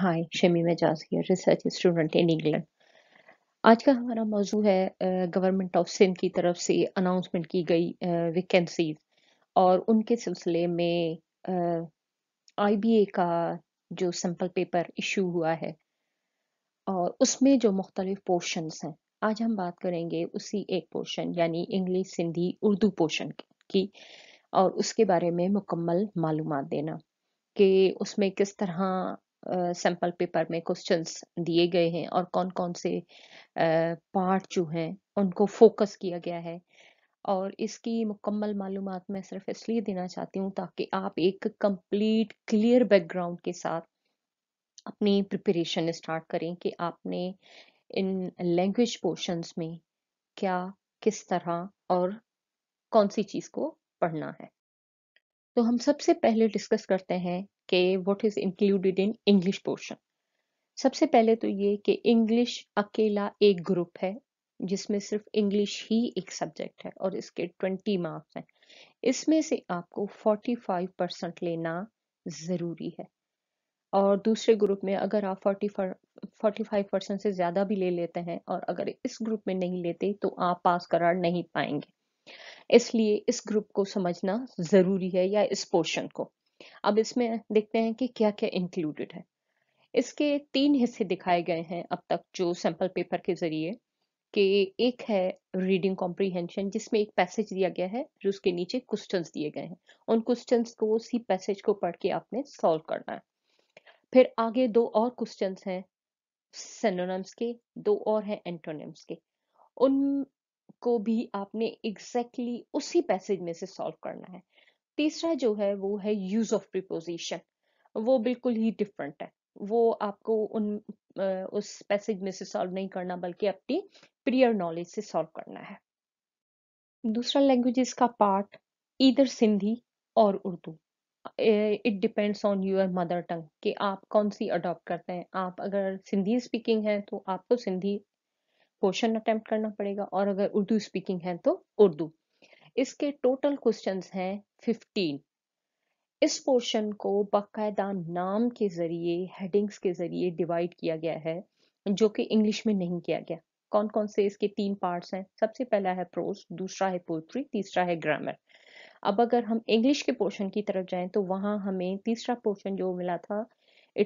Hi Shami Mazaj here research student in England आज का हमारा मौजू है गवर्नमेंट ऑफ सिंध की तरफ से अनाउंसमेंट की गई वैकेंसीज और उनके सिलसिले में आईबीए का जो सैम्पल पेपर इशू हुआ है और उसमें जो मुख्तलिफ पोर्शंस हैं आज हम बात करेंगे उसी एक पोर्शन यानी इंग्लिश सिंधी उर्दू पोर्शन की और उसके बारे में मुकम्मल मालूम देना कि उसमें किस तरह सैम्पल पेपर में क्वेश्चंस दिए गए हैं और कौन कौन से पार्ट जो हैं उनको फोकस किया गया है और इसकी मुकम्मल मालूम मैं सिर्फ इसलिए देना चाहती हूँ ताकि आप एक कंप्लीट क्लियर बैकग्राउंड के साथ अपनी प्रिपरेशन स्टार्ट करें कि आपने इन लैंग्वेज पोर्शंस में क्या किस तरह और कौन सी चीज़ को पढ़ना है तो हम सबसे पहले डिस्कस करते हैं कि what is included in English portion सबसे पहले तो ये कि इंग्लिश अकेला एक ग्रुप है जिसमें सिर्फ इंग्लिश ही एक सब्जेक्ट है और इसके 20 मार्क्स हैं इसमें से आपको 45 परसेंट लेना ज़रूरी है और दूसरे ग्रुप में अगर आप फोर्टी 45 परसेंट से ज़्यादा भी ले लेते हैं और अगर इस ग्रुप में नहीं लेते तो आप पास करार नहीं पाएंगे इसलिए इस ग्रुप को समझना ज़रूरी है या इस पोर्शन को अब इसमें देखते हैं कि क्या क्या इंक्लूडेड है इसके तीन हिस्से दिखाए गए हैं अब तक जो सैंपल पेपर के जरिए कि एक है रीडिंग कॉम्प्रीहेंशन जिसमें एक पैसेज दिया गया है और उसके नीचे क्वेश्चंस दिए गए हैं उन क्वेश्चंस को उसी पैसेज को पढ़ के आपने सॉल्व करना है फिर आगे दो और क्वेश्चंस हैं सेनोनम्स के दो और हैं एंटोनिम्स के उन को भी आपने एग्जैक्टली exactly उसी पैसेज में से सॉल्व करना है तीसरा जो है वो है यूज ऑफ प्रिपोजिशन वो बिल्कुल ही डिफरेंट है वो आपको उन उस पैसेज में से सॉल्व नहीं करना बल्कि अपनी प्रियर नॉलेज से सॉल्व करना है दूसरा लैंग्वेजेस का पार्ट इधर सिंधी और Urdu it depends on your mother tongue कि आप कौन सी अडॉप्ट करते हैं आप अगर सिंधी स्पीकिंग हैं तो आपको तो सिंधी क्वेश्चन अटेम्प्ट करना पड़ेगा और अगर उर्दू स्पीकिंग है तो उर्दू इसके टोटल क्वेश्चन हैं 15 इस पोर्शन को बाकायदा नाम के ज़रिए हेडिंग्स के ज़रिए डिवाइड किया गया है जो कि इंग्लिश में नहीं किया गया कौन कौन से इसके तीन पार्ट्स हैं सबसे पहला है प्रोज दूसरा है पोइट्री तीसरा है ग्रामर अब अगर हम इंग्लिश के पोर्शन की तरफ जाएं तो वहां हमें तीसरा पोर्शन जो मिला था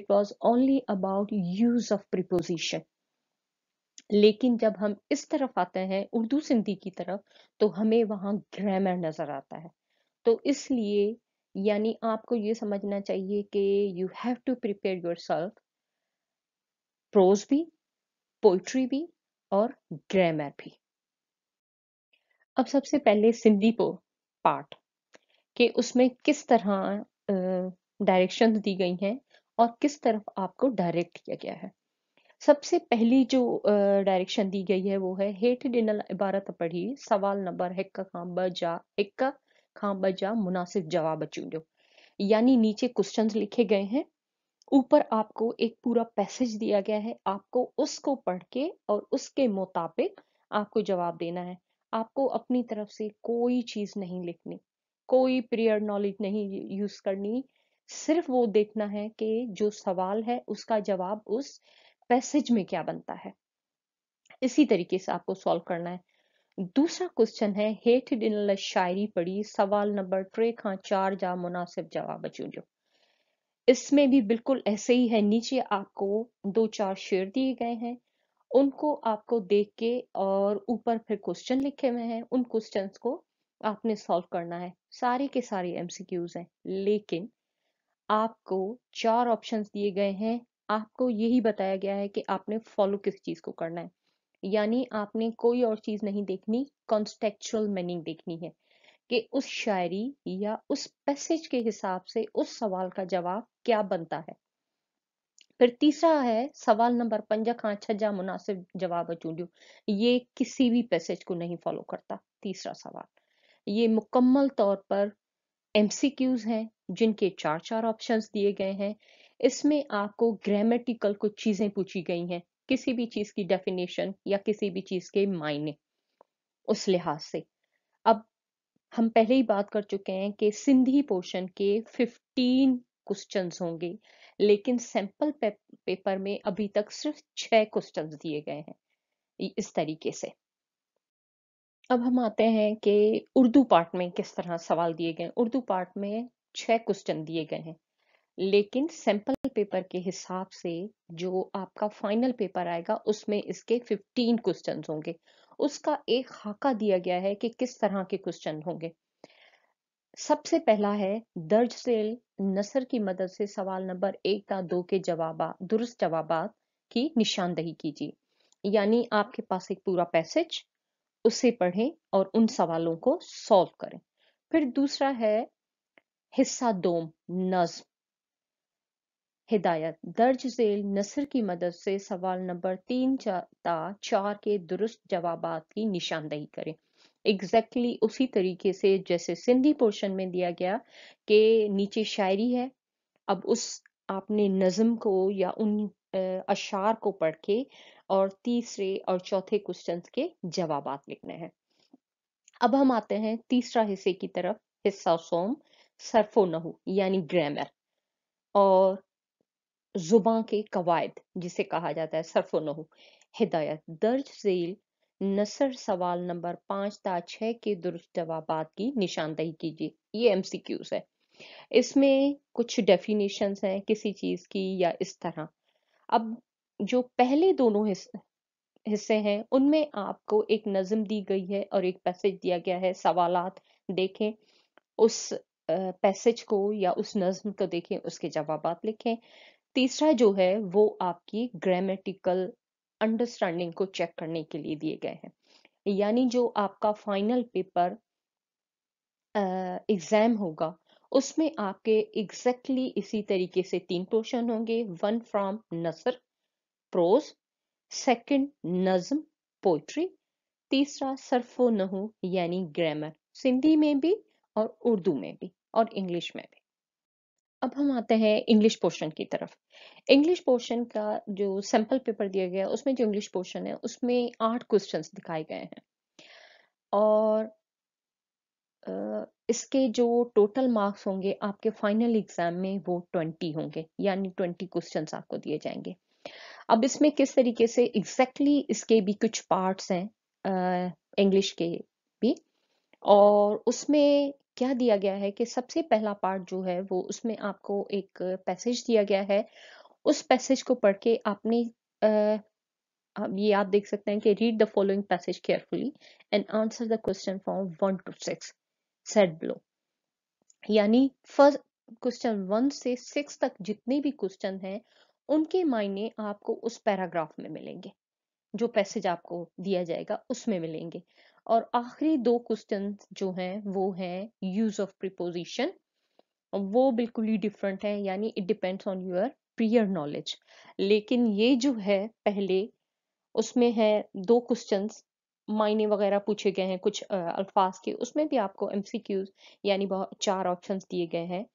it was only about use of preposition लेकिन जब हम इस तरफ आते हैं उर्दू सिंधी की तरफ तो हमें वहां ग्रामर नज़र आता है तो इसलिए यानी आपको ये समझना चाहिए कि you have to prepare yourself prose भी पोइट्री भी और ग्रामर भी अब सबसे पहले सिंधी पो पार्ट कि उसमें किस तरह डायरेक्शन दी गई हैं और किस तरफ आपको डायरेक्ट किया गया है सबसे पहली जो डायरेक्शन दी गई है वो है हेठ डिनल इबारत पढ़ी सवाल नंबर एक खां ॿ जा हिक खां ॿ जा मुनासिब जवाब चुनियो यानी नीचे क्वेश्चंस लिखे गए हैं ऊपर आपको एक पूरा पैसेज दिया गया है आपको उसको पढ़ के और उसके मुताबिक आपको जवाब देना है आपको अपनी तरफ से कोई चीज़ नहीं लिखनी कोई प्रियर नॉलेज नहीं यूज़ करनी सिर्फ वो देखना है कि जो सवाल है उसका जवाब उस पैसेज में क्या बनता है इसी तरीके से आपको सॉल्व करना है दूसरा क्वेश्चन है हेठ डिनल शायरी पढ़ी सवाल नंबर ट्रे खा हाँ, चार जा मुनासिब जवाब चूंजो इसमें भी बिल्कुल ऐसे ही है नीचे आपको दो चार शेर दिए गए हैं उनको आपको देख के और ऊपर फिर क्वेश्चन लिखे हुए हैं उन क्वेश्चंस को आपने सॉल्व करना है सारे के सारे एमसीक्यूज हैं लेकिन आपको चार ऑप्शंस दिए गए हैं आपको यही बताया गया है कि आपने फॉलो किस चीज़ को करना है यानी आपने कोई और चीज़ नहीं देखनी कॉन्स्टेक्चुअल मीनिंग देखनी है कि उस शायरी या उस पैसेज के हिसाब से उस सवाल का जवाब क्या बनता है फिर तीसरा है सवाल नंबर पंजा खां छजा मुनासिब जवाब चूंडियो ये किसी भी पैसेज को नहीं फॉलो करता तीसरा सवाल ये मुकम्मल तौर पर एमसीक्यूज हैं जिनके चार चार ऑप्शंस दिए गए हैं इसमें आपको ग्रामेटिकल कुछ चीज़ें पूछी गई हैं किसी भी चीज़ की डेफिनेशन या किसी भी चीज़ के मायने उस लिहाज से अब हम पहले ही बात कर चुके हैं कि सिंधी पोर्शन के 15 क्वेश्चंस होंगे लेकिन सैंपल पे, पेपर में अभी तक सिर्फ छह क्वेश्चंस दिए गए हैं इस तरीके से अब हम आते हैं कि उर्दू पार्ट में किस तरह सवाल दिए गए उर्दू पार्ट में छह क्वेश्चन दिए गए हैं लेकिन सैंपल पेपर के हिसाब से जो आपका फाइनल पेपर आएगा उसमें इसके 15 क्वेश्चन होंगे उसका एक खाका दिया गया है कि किस तरह के क्वेश्चन होंगे सबसे पहला है दर्ज सेल नसर की मदद से सवाल नंबर एक या दो के जवाब दुरुस्त जवाब की निशानदही कीजिए यानी आपके पास एक पूरा पैसेज उसे पढ़ें और उन सवालों को सॉल्व करें फिर दूसरा है हिस्सा दोम नज्म हिदायत दर्ज जेल नसर की मदद से सवाल नंबर तीन ता चार के दुरुस्त जवाब की निशानदही करें एग्जैक्टली exactly उसी तरीके से जैसे सिंधी पोर्शन में दिया गया कि नीचे शायरी है अब उस आपने नज़म को या उन अशार को पढ़ के और तीसरे और चौथे क्वेश्चन के जवाब लिखने हैं अब हम आते हैं तीसरा हिस्से की तरफ हिस्सा सोम सरफो नहू यानी ग्रामर और जुबा के कवायद जिसे कहा जाता है नहु हिदायत दर्ज जेल नसर सवाल नंबर पांच ता छः के दुरुस्त जवाब की निशानदही कीजिए ये एम है इसमें कुछ डेफिनेशन हैं किसी चीज़ की या इस तरह अब जो पहले दोनों हिस्से हैं उनमें आपको एक नज़म दी गई है और एक पैसेज दिया गया है सवालात देखें उस पैसेज को या उस नज़म को देखें उसके जवाब लिखें तीसरा जो है वो आपकी ग्रामेटिकल अंडरस्टैंडिंग को चेक करने के लिए दिए गए हैं यानी जो आपका फाइनल पेपर एग्जाम होगा उसमें आपके एग्जैक्टली exactly इसी तरीके से तीन क्वेश्चन होंगे वन फ्रॉम नसर प्रोज सेकंड नज्म पोइट्री तीसरा सरफो नहू यानी ग्रामर सिंधी में भी और उर्दू में भी और इंग्लिश में भी अब हम आते हैं इंग्लिश पोर्शन की तरफ इंग्लिश पोर्शन का जो सैंपल पेपर दिया गया है उसमें जो इंग्लिश पोर्शन है उसमें आठ क्वेश्चन दिखाए गए हैं और इसके जो टोटल मार्क्स होंगे आपके फाइनल एग्जाम में वो ट्वेंटी होंगे यानी ट्वेंटी क्वेश्चन आपको दिए जाएंगे अब इसमें किस तरीके से एग्जैक्टली exactly इसके भी कुछ पार्ट्स हैं इंग्लिश के भी और उसमें क्या दिया गया है कि सबसे पहला पार्ट जो है वो उसमें आपको एक पैसेज दिया गया है उस पैसेज को पढ़ के आपने आ, ये आप देख सकते हैं कि read the following passage carefully and answer the question from one to six set below यानी फर्स्ट क्वेश्चन वन से सिक्स तक जितने भी क्वेश्चन हैं उनके मायने आपको उस पैराग्राफ में मिलेंगे जो पैसेज आपको दिया जाएगा उसमें मिलेंगे और आखिरी दो क्वेश्चन जो हैं वो हैं यूज ऑफ प्रिपोजिशन वो बिल्कुल ही डिफरेंट है यानी it depends on your prior knowledge लेकिन ये जो है पहले उसमें है दो क्वेश्चन मायने वगैरह पूछे गए हैं कुछ अल्फाज के उसमें भी आपको एम सी क्यूज यानी बहुत चार ऑप्शन दिए गए हैं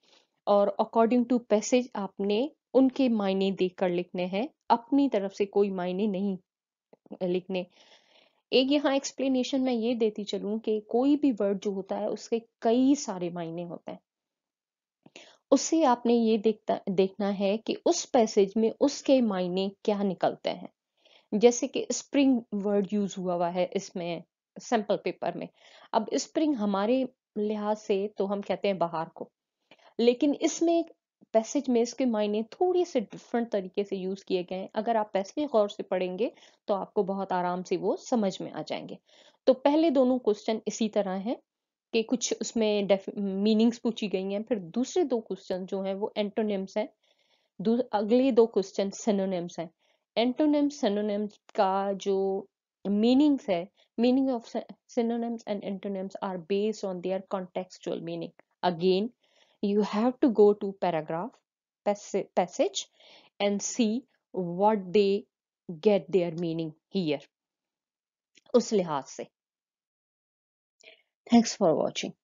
और अकॉर्डिंग टू पैसेज आपने उनके मायने देख कर लिखने हैं अपनी तरफ से कोई मायने नहीं लिखने एक यहाँ एक्सप्लेनेशन मैं ये देती चलूँ कि कोई भी वर्ड जो होता है उसके कई सारे मायने होते हैं उससे आपने ये देखता देखना है कि उस पैसेज में उसके मायने क्या निकलते हैं जैसे कि स्प्रिंग वर्ड यूज हुआ हुआ है इसमें सैंपल पेपर में अब स्प्रिंग हमारे लिहाज से तो हम कहते हैं बाहर को लेकिन इसमें पैसेज में इसके मायने थोड़े से डिफरेंट तरीके से यूज़ किए गए हैं अगर आप पैसे गौर से पढ़ेंगे तो आपको बहुत आराम से वो समझ में आ जाएंगे तो पहले दोनों क्वेश्चन इसी तरह हैं कि कुछ उसमें मीनिंग्स पूछी गई हैं फिर दूसरे दो क्वेश्चन जो हैं वो एंटोनिम्स हैं अगले दो क्वेश्चन सिनोनिम्स हैं एंटोनिम्स सेनोनिम्स का जो मीनिंग्स है meaning of synonyms and antonyms are based on their contextual meaning again you have to go to paragraph passage and see what they get their meaning here. उस लिहाज से Thanks for watching.